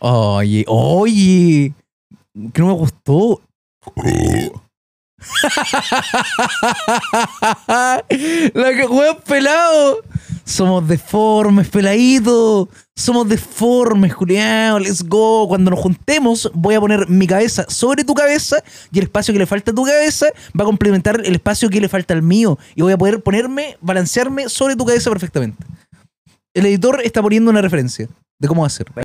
Oye, oye. Que no me gustó. La que juega pelado. Somos deformes, peladito. Somos deformes, Julián. Let's go. Cuando nos juntemos, voy a poner mi cabeza sobre tu cabeza y el espacio que le falta a tu cabeza va a complementar el espacio que le falta al mío. Y voy a poder ponerme, balancearme sobre tu cabeza perfectamente. El editor está poniendo una referencia de cómo hacer.